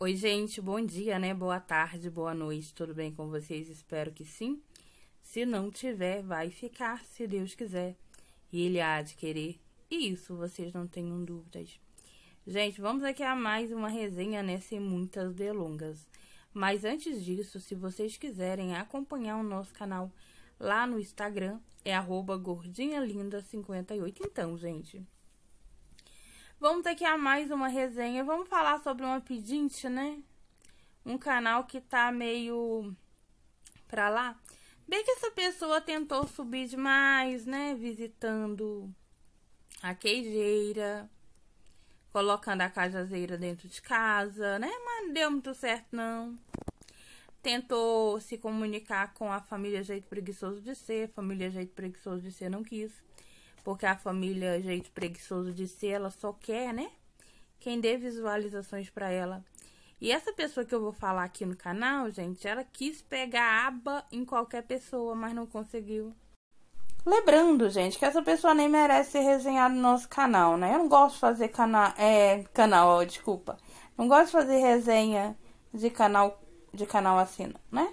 Oi, gente, bom dia, né? Boa tarde, boa noite, tudo bem com vocês? Espero que sim. Se não tiver, vai ficar, se Deus quiser. E Ele há de querer. E isso vocês não tenham dúvidas. Gente, vamos aqui a mais uma resenha, né? Sem muitas delongas. Mas antes disso, se vocês quiserem acompanhar o nosso canal lá no Instagram, é gordinhalinda58. Então, gente. Vamos aqui a mais uma resenha. Vamos falar sobre uma pedinte, né? Um canal que tá meio pra lá. Bem que essa pessoa tentou subir demais, né? Visitando a queijeira, colocando a cajazeira dentro de casa, né? Mas não deu muito certo, não. Tentou se comunicar com a família Jeito Preguiçoso de Ser, família Jeito Preguiçoso de Ser não quis. Porque a família, é jeito preguiçoso de ser, ela só quer, né? Quem dê visualizações para ela. E essa pessoa que eu vou falar aqui no canal, gente, ela quis pegar aba em qualquer pessoa, mas não conseguiu. Lembrando, gente, que essa pessoa nem merece ser resenhada no nosso canal, né? Eu não gosto de fazer cana é, canal, desculpa. Não gosto de fazer resenha de canal, de canal assim, né?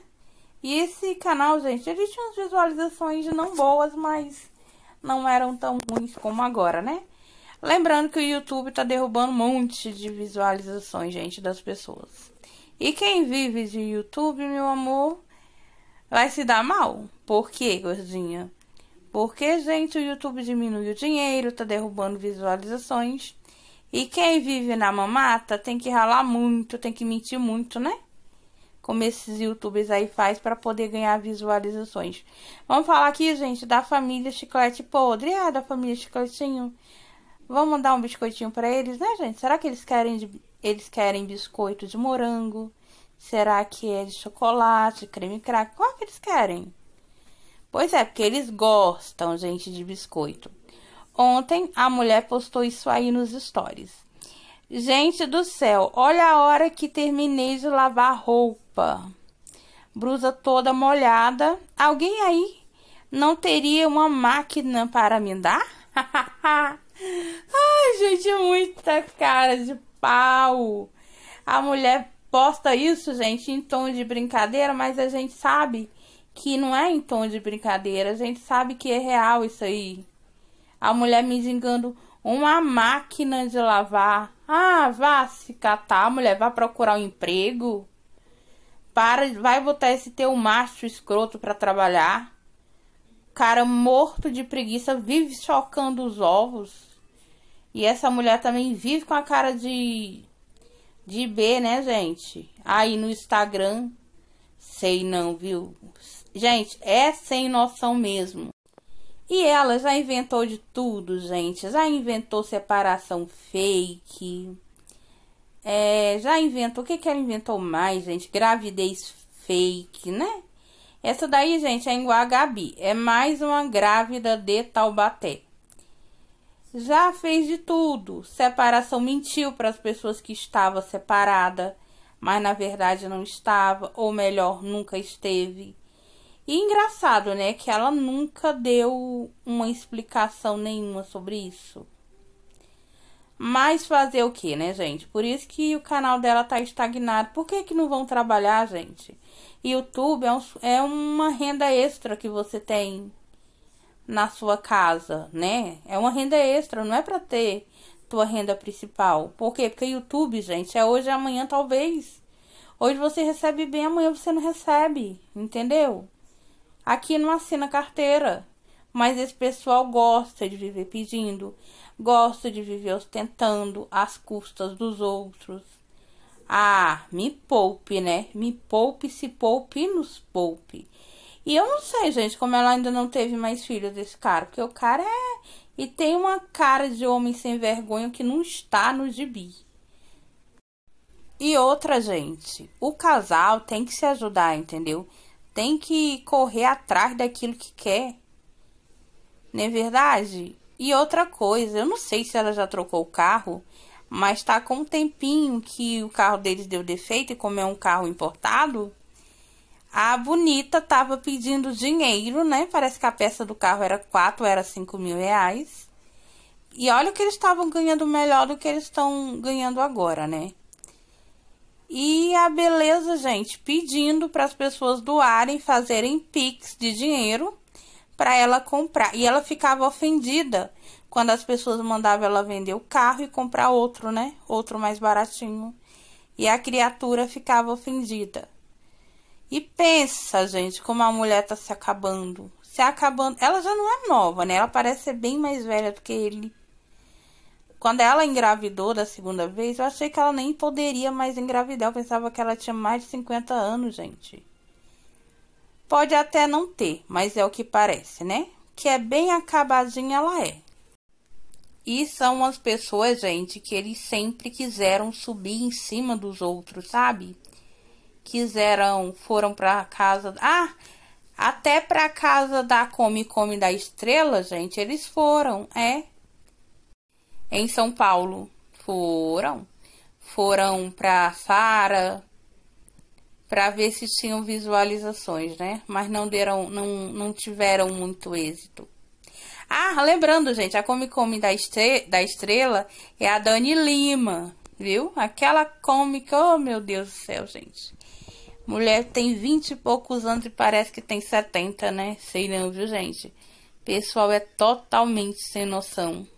E esse canal, gente, ele tinha umas visualizações não boas, mas não eram tão ruins como agora, né? Lembrando que o YouTube tá derrubando um monte de visualizações, gente, das pessoas. E quem vive de YouTube, meu amor, vai se dar mal. Por quê, gordinha? Porque, gente, o YouTube diminui o dinheiro, tá derrubando visualizações. E quem vive na mamata tem que ralar muito, tem que mentir muito, né? como esses youtubers aí faz para poder ganhar visualizações. Vamos falar aqui, gente, da família Chiclete Podre. Ah, da família Chicletinho. Vamos dar um biscoitinho para eles, né, gente? Será que eles querem eles querem biscoito de morango? Será que é de chocolate, creme crack? Qual é que eles querem? Pois é, porque eles gostam, gente, de biscoito. Ontem a mulher postou isso aí nos stories. Gente do céu, olha a hora que terminei de lavar roupa roupa, toda molhada. Alguém aí não teria uma máquina para me dar? Ai, gente, muita cara de pau. A mulher posta isso, gente, em tom de brincadeira, mas a gente sabe que não é em tom de brincadeira. A gente sabe que é real isso aí. A mulher me xingando uma máquina de lavar. Ah, vá se catar, mulher, vá procurar um emprego. Para, vai botar esse teu macho escroto para trabalhar. Cara morto de preguiça vive chocando os ovos. E essa mulher também vive com a cara de de B, né, gente? Aí no Instagram, sei não, viu? Gente, é sem noção mesmo. E ela já inventou de tudo, gente. Já inventou separação fake é, já inventou, o que que ela inventou mais, gente? Gravidez fake, né? Essa daí, gente, é igual a Gabi. É mais uma grávida de Taubaté. Já fez de tudo. Separação mentiu para as pessoas que estava separada, mas na verdade não estava, ou melhor, nunca esteve. E engraçado, né, que ela nunca deu uma explicação nenhuma sobre isso. Mas fazer o que, né, gente? Por isso que o canal dela tá estagnado. Por que que não vão trabalhar, gente? YouTube é, um, é uma renda extra que você tem na sua casa, né? É uma renda extra, não é para ter tua renda principal. Por quê? Porque YouTube, gente, é hoje, amanhã, talvez. Hoje você recebe bem, amanhã você não recebe, entendeu? Aqui não assina carteira, mas esse pessoal gosta de viver pedindo. Gosto de viver ostentando às custas dos outros. Ah, me poupe, né? Me poupe, se poupe nos poupe. E eu não sei, gente, como ela ainda não teve mais filhos desse cara, porque o cara é. E tem uma cara de homem sem vergonha que não está no gibi. E outra, gente, o casal tem que se ajudar, entendeu? Tem que correr atrás daquilo que quer. Não é verdade? E outra coisa, eu não sei se ela já trocou o carro, mas tá com um tempinho que o carro deles deu defeito, e como é um carro importado, a bonita tava pedindo dinheiro, né? Parece que a peça do carro era 4, era 5 mil reais. E olha o que eles estavam ganhando melhor do que eles estão ganhando agora, né? E a beleza, gente, pedindo para as pessoas doarem, fazerem pix de dinheiro para ela comprar. E ela ficava ofendida quando as pessoas mandavam ela vender o carro e comprar outro, né? Outro mais baratinho. E a criatura ficava ofendida. E pensa, gente, como a mulher tá se acabando. Se acabando. Ela já não é nova, né? Ela parece ser bem mais velha do que ele. Quando ela engravidou da segunda vez, eu achei que ela nem poderia mais engravidar. Eu pensava que ela tinha mais de 50 anos, gente. Pode até não ter, mas é o que parece, né? Que é bem acabadinha ela é. E são as pessoas, gente, que eles sempre quiseram subir em cima dos outros, sabe? Quiseram, foram pra casa. Ah, até pra casa da Come Come da Estrela, gente, eles foram, é. Em São Paulo, foram. Foram pra Sara, para ver se tinham visualizações, né? Mas não deram, não, não tiveram muito êxito. Ah, lembrando, gente, a Comic Con da, estre da Estrela é a Dani Lima, viu? Aquela Comic, oh meu Deus do céu, gente. Mulher tem vinte e poucos anos e parece que tem setenta, né? Sei não, viu, gente? Pessoal é totalmente sem noção.